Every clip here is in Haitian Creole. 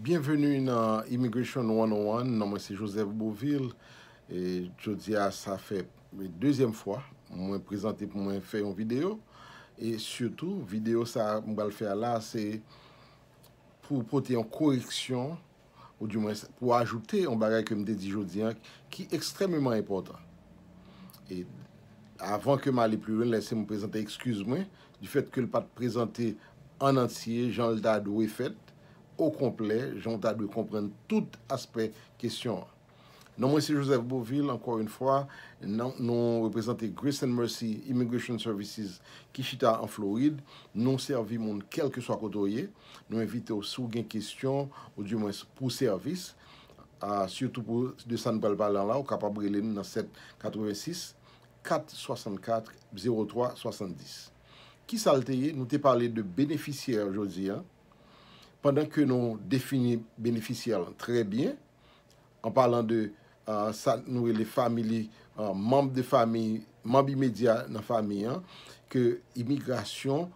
Bienvenu nan Immigration 101, nan mwen se Joseph Bouvil Jodia sa fe dezyem fwa, mwen prezante pou mwen fe yon video E syoutou, video sa mwen bal fe ala se pou pote yon koreksyon Ou di mwen se pou ajoute yon bagay ke mwen dedi Jodia Ki ekstrememan importan E avan ke mwen ale ple yon, lese mwen prezante, ekskuse mwen Du fet ke l pat prezante an ansiye, jan l dad ou e fet Ou komple, jant a de kompren tout aspek kesyon. Nou mwen se Josef Bovil, ankor un fwa, nou reprezenti Grace and Mercy Immigration Services Kishita an Florid, nou servi moun kel ke swa kotoye, nou evite ou sou gen kesyon, ou di mwen pou servis, a syoutou pou de San Balbalan la, ou kapabri lè nan 786-464-0370. Ki salteye, nou te pale de beneficier jodiyan, pandan ke nou defini benefici alan tre bien, an palan de sa euh, nou e le family, euh, mamb de family, mamb imedya nan family an, ke imigrasyon,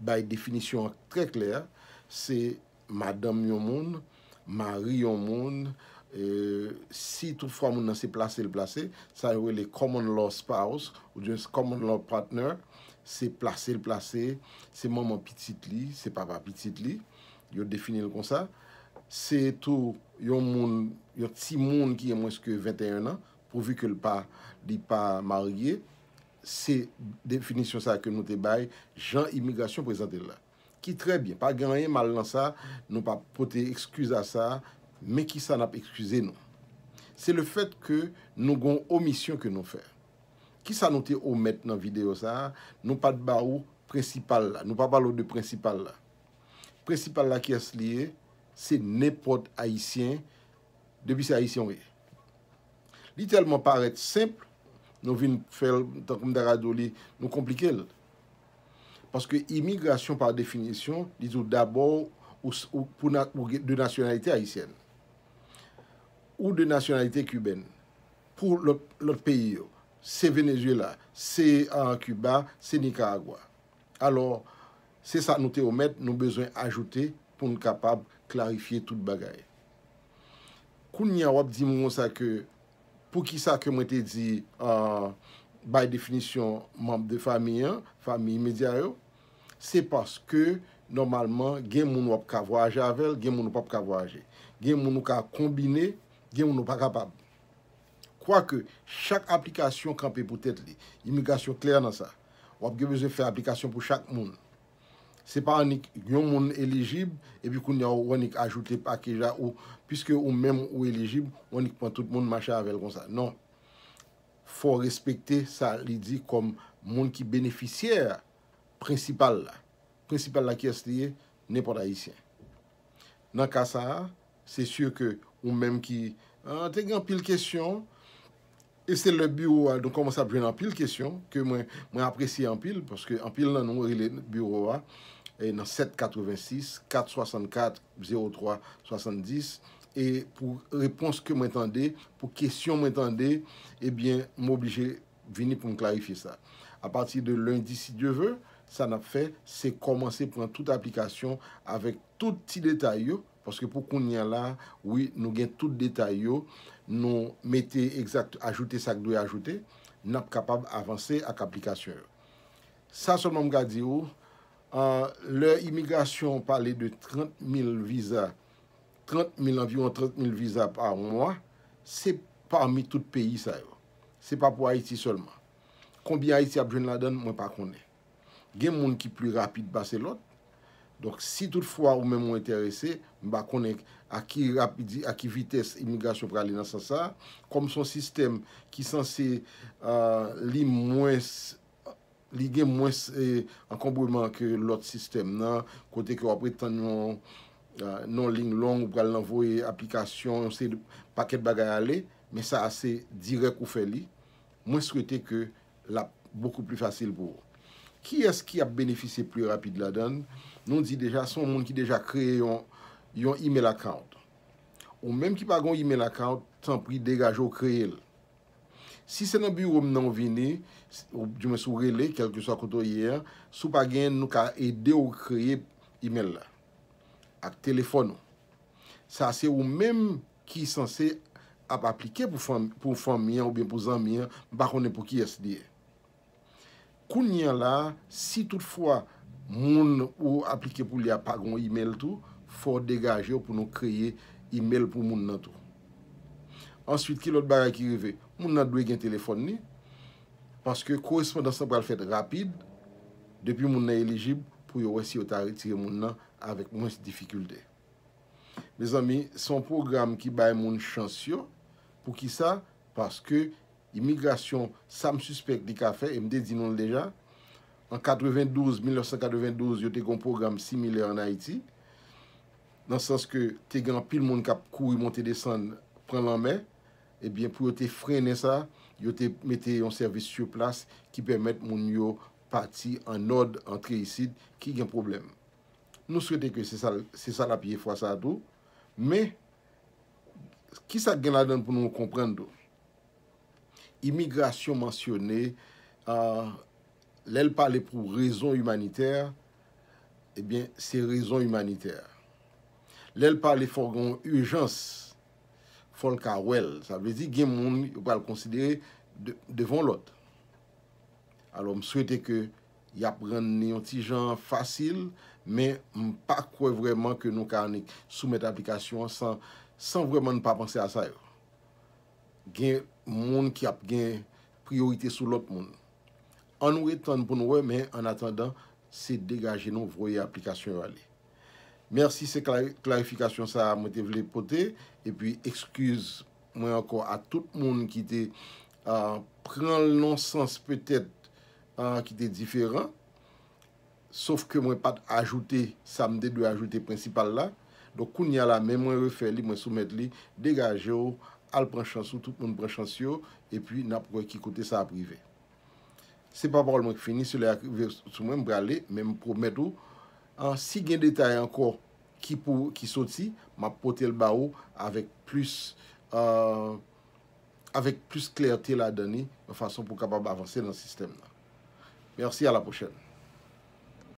bay definisyon tre kler, se madam yon moun, mari yon moun, euh, si tou fwa moun nan se plase l plase, sa yon e common law spouse, ou jen se common law partner, se plase l plase, se maman pitit li, se papa pitit li, yo defini l kon sa, se tou yon moun, yon ti moun ki yon mweske 21 nan, pouvi ke l pa di pa marye, se definisyon sa ke nou te bay, jan imigrasyon prezante l la. Ki trebyen, pa ganyen mal nan sa, nou pa pote ekskouza sa, me ki sa nap ekskouze nou. Se le fet ke nou goun omisyon ke nou fer. Ki sa nou te omet nan video sa, nou pa dba ou prensipal la, nou pa balo de prensipal la. principal la qui est lié, c'est n'importe haïtien depuis c'est haïtien oui. paraît simple, nous venons faire nous compliquer. Parce que immigration par définition, ils d'abord de nationalité haïtienne ou de nationalité cubaine pour l'autre pays. C'est Venezuela, c'est euh, Cuba, c'est Nicaragua. Alors, Se sa nou te omet, nou bezwen ajoute pou nou kapab klarifiye tout bagay. Koun nyan wap di moun sa ke, pou ki sa ke mwen te di, ah, by definition, moun de fami yon, fami yon medya yon, se paske normalman gen moun wap ka voyaje avel, gen moun wap ka voyaje. Gen moun wap ka kombine, gen moun wap pa kapab. Kwa ke, chak aplikasyon kanpe pou tet li, imigasyon kler nan sa, wap ge bezwen fe aplikasyon pou chak moun. se pa anik yon moun elegib, epi koun ya ou anik ajoute pa keja ou, piske ou mèm non. ou elegib, ou anik ah, pwant tout moun macha avèl kon sa. Non, fò respekte sa li di kom moun ki beneficyer, prinsipal la, prinsipal la kyes liye, nepo da isyen. Nan kasa, se syo ke ou mèm ki, an te gen apil kesyon, e se le biro a, don kon mons ap jen apil kesyon, ke mwen apresye apil, poske apil nan nou, ilè nan biro a, E nan 786 464 03 70, et pou repons ke mwen tende, pou kesyon mwen tende, ebyen mwen oblije veni pou mwen klarifi sa. A pati de lundi, si dieu ve, sa nap fe, se komanse pou nan tout aplikasyon, avek tout ti detay yo, paske pou kon nyan la, oui, nou gen tout detay yo, nou mette ajoute sak dwe ajoute, nap kapab avanse ak aplikasyon yo. Sa son nom gadi yo, Euh, Leur imigrasyon pale de 30.000 visa 30.000 envyon, 30.000 visa par mwa Se parmi tout peyi sa yo Se pa pou Haiti solman Kombi Haiti ap joun la den mwen pa kone Gen moun ki plu rapide ba se lot Dok si tout fwa ou mwen mwen enterese Mba kone a ki rapide, a ki vites imigrasyon prale na sa sa Kom son sistem ki sanse euh, li mwese Li gen mwen se ankombo man ke lot sistem nan, kote ke wapre tan yon non-ling long ou pral nanvoye aplikasyon, yon se paket bagay ale, men sa ase direk ou feli, mwen se wete ke la boku pli fasil pou. Ki es ki ap benefise pli rapi de la dan? Non di deja, son moun ki deja kreye yon email akant. Ou menm ki pa gwen email akant, tan pri degaj ou kreye l. Si se nan biwoum nan ou vini, ou jume sou rele, kelke sou akoto ye, sou pa gen nou ka ede ou kreye email la, ak telefon nou. Sa se ou menm ki sanse ap aplike pou fon miyan ou ben pou zan miyan, bako nen pou ki es diye. Koun nyan la, si toutfwa moun ou aplike pou li apagon email tou, fo degaje ou pou nou kreye email pou moun nan tou. answit ki lot baray ki rive, moun nan dwe gen telefon ni, paske korespondan sa pral fèt rapide, depi moun nan elegib pou yo wesi otari tire moun nan avèk moun se difikultè. Me zami, son program ki bay moun chansyon, pou ki sa, paske imigrasyon sa m suspect li ka fè, mdè di nou l dejan, an 92, 1992, yo te gon program simile an Haiti, dans saske te gan pil moun kap kou y monte desan pran lan mè, Eh pou yo te frene sa, yo te mette yon servis sou plas ki pwemet moun yo pati an od, an kreisid, ki gen problem. Nou srede ke se sa la piye fwa sa do, me, ki sa gen la den pou nou komprende do? Immigrasyon mansyone, euh, lel pale pou rezon humaniter, ebyen, eh se rezon humaniter. Lel pale pou rezon urjans, Folk a wel, sa vezi gen moun yon pral konsidere devon lot. Alo m souwete ke yap ren neon tijan fasil, men m pa kwe vreman ke nou ka anek soumet aplikasyon san vreman npa panse a sa yo. Gen moun ki ap gen priorite sou lot moun. An wè tan bon wè, men an atandan se degaje nou vroy aplikasyon wale. Mersi se klarifikasyon sa mwen te vle pote. E pi, ekskuz mwen ankon a oh, tout moun ki te pren lonsans petet ki te diferan. Sof ke mwen pat ajoute samde de ajoute principal la. Dok koun ya la, mwen mwen refe li, mwen soumet li, degaje ou, al pran chansou, tout moun pran chansou, e pi, nap wè ki kote sa aprive. Se pa parol mwen kweni, se lè akive soumen mwen brale, mwen mwen promet ou, oh, Si gen detay anko ki sot si, ma potel ba ou avek plus euh, kler te la dani, me fason pou kapab avanse nan sistem nan. Merci, a la pochene.